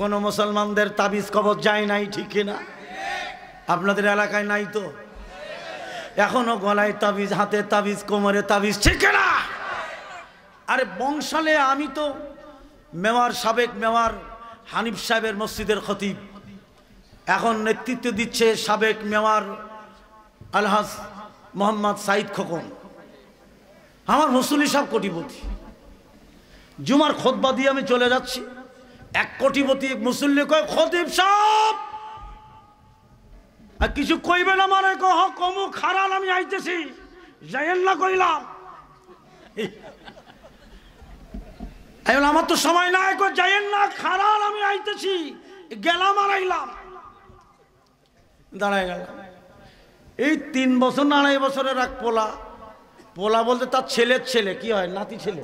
এখনো মুসলমানদের তাবিজ কবর যায় নাই ঠিক কিনা আপনাদের এলাকায় নাই তো এখনো গলায় তাবিজ হাতে তাবিজ কোমরে তাবিজ ঠিক না আরে বংশালে আমি তো মেওয়ার সাবেক মেওয়ার হানিফ সাহেবের মসজিদের খতিব এখন নেতৃত্ব দিচ্ছে সাবেক মেওয়ার আলহাজ মোহাম্মদ সাইদ খোকন আমার মুসলি সব কোটিপতি জুমার খোদবা দিয়ে আমি চলে যাচ্ছি এক কোটিপতি মুসল্লি কয় খতিব সব আর কিছু কইবে না মারে কহ কমু খারাল আমি আইতেছি যাইয়েন না কইলাম আমার তো সময় নাই কো যাইয়েন না খারাল আমি আইতেছি গেলাম আর দাঁড়ায় গেলাম এই তিন বছর না আড়াই বছরের এক পোলা পোলা বলতে তার ছেলের ছেলে কি হয় নাতি ছেলে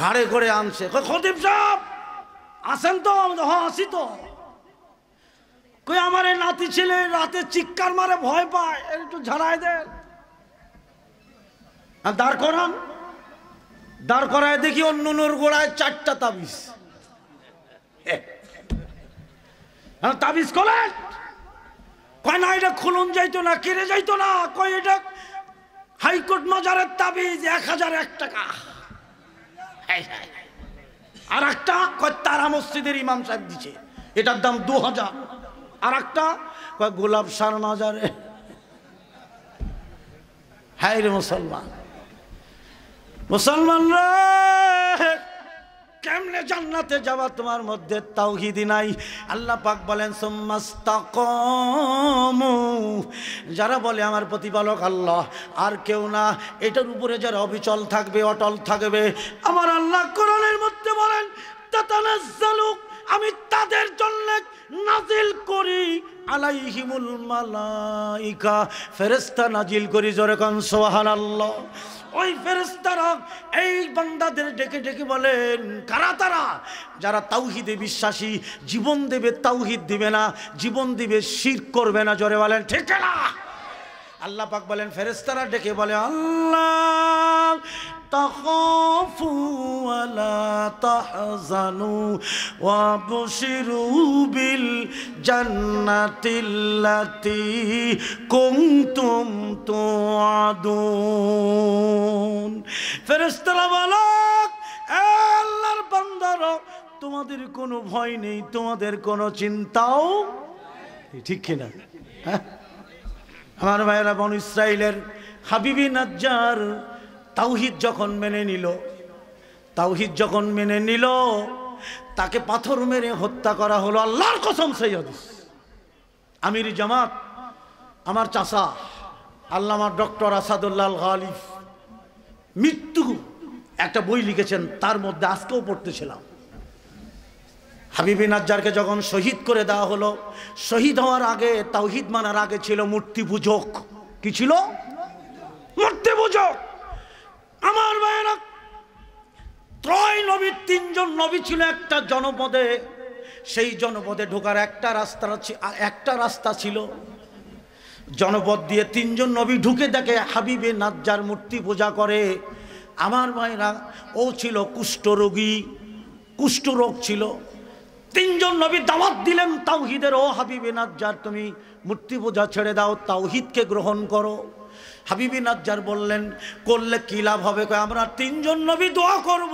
ঘাড়ে করে আনছে খতিব সাহেব আসেন তো হ আসি তো কই আমার এই নাতি ছেলে রাতে চিৎকার মারে ভয় পায় একটু ঝাড়াই দেন আর দাঁড় করান দাঁড় করায় দেখি অন্য গোড়ায় চারটা তাবিজ তাবিজ করেন কয় না এটা খুলন যাইতো না কেড়ে যাইতো না কয় এটা হাইকোর্ট মাজারের তাবিজ এক হাজার এক টাকা হ্যাঁ হ্যাঁ আর একটা কয় তারা মসজিদের ইমাম সাহেব দিছে এটার দাম দু হাজার আর একটা গোলাপ সার নাজারে হায় রে মুসলমান মুসলমানরা কেমনে জান্নাতে যাওয়া তোমার মধ্যে তাওহিদি নাই আল্লাহ পাক বলেন সোম্মাস্তাকমু যারা বলে আমার প্রতিপালক আল্লাহ আর কেউ না এটার উপরে যারা অবিচল থাকবে অটল থাকবে আমার আল্লাহ কোরআনের তানাজ্জালুক আমি তাদের জন্য নাজিল করি আলাইহিমুল মালাইকা ফেরেশতা নাজিল করি জোরে কান সুবহানাল্লাহ ওই ফেরেশতারা এই বান্দাদের ডেকে ডেকে বলেন কারা তারা যারা তাওহিদে বিশ্বাসী জীবন দেবে তাওহিদ দিবে না জীবন দিবে শির করবে না জোরে বলেন ঠিক না আল্লাহ পাক বলেন ফেরেশতারা ডেকে বলে আল্লাহ تخافوا ولا تحزنوا وابشروا بالجنة التي كنتم توعدون فرستر بلاك আল্লাহর বান্দার তোমাদের কোনো ভয় নেই তোমাদের কোনো চিন্তাও ঠিক কিনা হ্যাঁ আমার ভাইয়েরা বন ইসরায়েলের হাবিবি নাজ্জার তাওহিদ যখন মেনে নিল তাওহিদ যখন মেনে নিল তাকে পাথর মেরে হত্যা করা হলো আল্লাহর কসম সেই আমির জামাত আমার চাষা আল্লামার ডক্টর আসাদুল্লাহ গালিফ মৃত্যু একটা বই লিখেছেন তার মধ্যে আজকেও পড়তেছিলাম হাবিবিন নাজ্জারকে যখন শহীদ করে দেওয়া হলো শহীদ হওয়ার আগে তাওহিদ মানার আগে ছিল মূর্তি পুজক কি ছিল মূর্তি পুজক আমার ভাইয়েরা ত্রয় নবীর তিনজন নবী ছিল একটা জনপদে সেই জনপদে ঢোকার একটা রাস্তা একটা রাস্তা ছিল জনপদ দিয়ে তিনজন নবী ঢুকে দেখে হাবিবে নাজ্জার মূর্তি পূজা করে আমার মায়েরা ও ছিল কুষ্ঠরোগী কুষ্ঠরোগ ছিল তিনজন নবী দাওয়াত দিলেন তাওহিদের ও হাবিবে নাজ্জার তুমি মূর্তি পূজা ছেড়ে দাও তাওহিদকে গ্রহণ করো হাবিবি নাজ্জার বললেন করলে কি লাভ হবে কয় আমরা তিনজন নবী দোয়া করব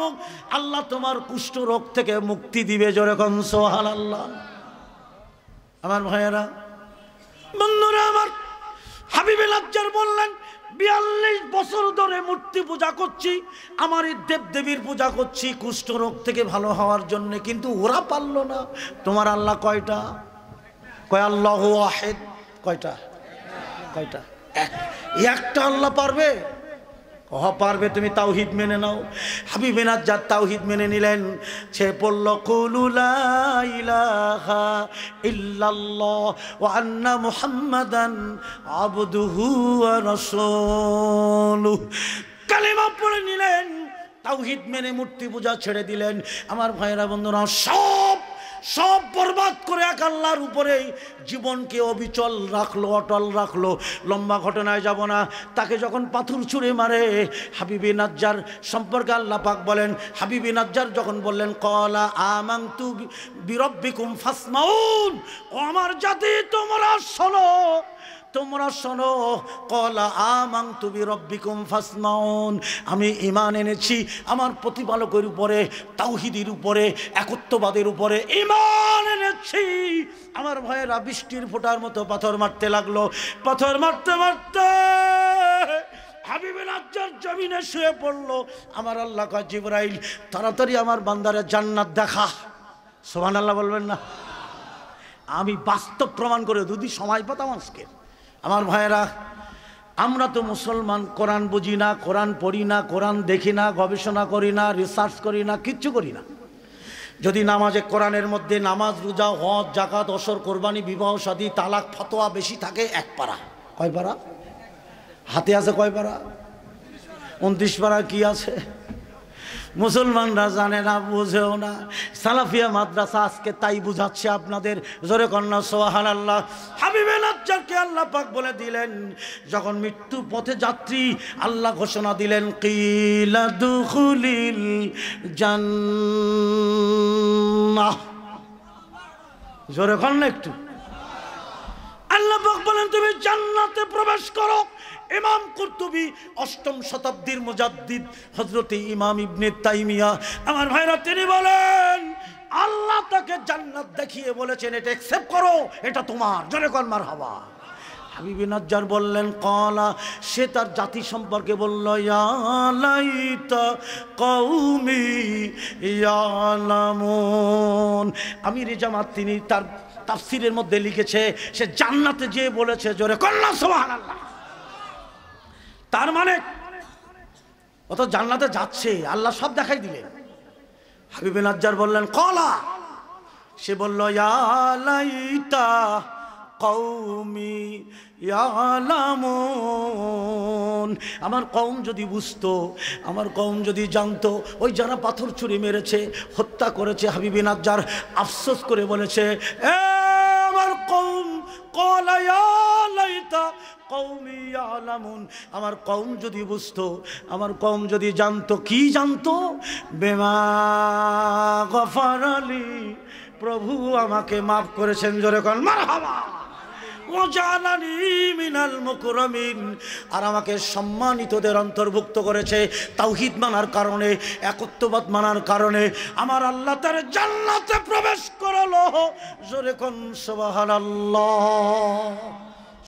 আল্লাহ তোমার কুষ্ঠ রোগ থেকে মুক্তি দিবে যেরকম সোহাল আল্লাহ আমার ভাইয়েরা বন্ধুরা আমার হাবিবি নাজ্জার বললেন বিয়াল্লিশ বছর ধরে মূর্তি পূজা করছি আমার এই দেবদেবীর পূজা করছি কুষ্ঠ রোগ থেকে ভালো হওয়ার জন্য কিন্তু ওরা পারল না তোমার আল্লাহ কয়টা কয় আল্লাহ আহেদ কয়টা কয়টা একটা আল্লাহ পারবে কহ পারবে তুমি তাওহিদ মেনে নাও হাবিবেনাথ যার তাওহিদ মেনে নিলেন সে পড়ল কুলুলাইলাহা কালেমা পড়ে নিলেন তাওহিদ মেনে মূর্তি পূজা ছেড়ে দিলেন আমার ভাইয়েরা বন্ধুরা সব সব বরবাদ করে এক আল্লাহর উপরেই জীবনকে অবিচল রাখলো অটল রাখলো লম্বা ঘটনায় যাব না তাকে যখন পাথর ছুঁড়ে মারে হাবিবি নাজ্জার সম্পর্কে আল্লাহ পাক বলেন হাবিবি নাজ্জার যখন বললেন কলা আমাং তু বিরব্বিকুম ফাসমাউন আমার জাতি তোমরা শোনো তোমরা শোনো কলা আমাং তুমি রব্বিকুম ফাসমাউন আমি ইমান এনেছি আমার প্রতিপালকের উপরে তাওহিদির উপরে একত্ববাদের উপরে ইমান এনেছি আমার ভয়েরা বৃষ্টির ফোটার মতো পাথর মারতে লাগলো পাথর মারতে মারতে হাবিবের জমিনে শুয়ে পড়লো আমার আল্লাহ জিব্রাইল তাড়াতাড়ি আমার বান্দারে জান্নাত দেখা সোহান আল্লাহ বলবেন না আমি বাস্তব প্রমাণ করে দুদি সময় পাতাম আজকে আমার ভাইয়েরা আমরা তো মুসলমান কোরআন বুঝি না কোরআন পড়ি না কোরআন দেখি না গবেষণা করি না রিসার্চ করি না কিচ্ছু করি না যদি নামাজে কোরআনের মধ্যে নামাজ রোজা হজ জাকাত অসর কোরবানি বিবাহ সাদী তালাক ফতোয়া বেশি থাকে এক পাড়া কয় পাড়া হাতে আছে কয় পাড়া উনত্রিশ পাড়া কি আছে মুসলমানরা জানে না বুঝেও না সালাফিয়া মাদ্রাসা আজকে তাই বুঝাচ্ছে আপনাদের জোরে কন্যা সোহান আল্লাহ হাবিবে আল্লাহ পাক বলে দিলেন যখন মৃত্যু পথে যাত্রী আল্লাহ ঘোষণা দিলেন কিলা জান্নাহ জোরে কন্যা একটু লেখক বলেন তুমি জান্নাতে প্রবেশ করো ইমাম কুর্তুবি অষ্টম শতাব্দীর মুজাদ্দিদ হজরতে ইমাম ইবনে তাইমিয়া আমার ভাইরা তিনি বলেন আল্লাহ তাকে জান্নাত দেখিয়ে বলেছেন এটা অ্যাকসেপ্ট করো এটা তোমার জনে কর্মার হওয়া হাবিবি বললেন কলা সে তার জাতি সম্পর্কে বলল ইয়ালাইতা কৌমি ইয়ালামুন আমি রেজামাত তিনি তার তাফসিরের মধ্যে লিখেছে সে জান্নাতে যে বলেছে জোরে কল্লা সোহান আল্লাহ তার মানে ও তো জান্নাতে যাচ্ছে আল্লাহ সব দেখাই দিলে হাবিবিন আজ্জার বললেন কলা সে বলল ইয়ালাইতা কৌমি আমার কম যদি বুঝতো আমার কম যদি জানতো ওই যারা পাথর ছুরি মেরেছে হত্যা করেছে হাবিবিন আজ্জার আফসোস করে বলেছে এ আমার কম যদি বুঝত আমার কম যদি জানতো কি জানতো বেমা গফার আলী প্রভু আমাকে মাফ করেছেন জোরে কন মার হাওয়া মিনাল মুকরমিন আর আমাকে সম্মানিতদের অন্তর্ভুক্ত করেছে তাওহিদ মানার কারণে একত্ববাদ মানার কারণে আমার আল্লাহ তার জান্নাতে প্রবেশ করালো জোরে কোন সোবাহান আল্লাহ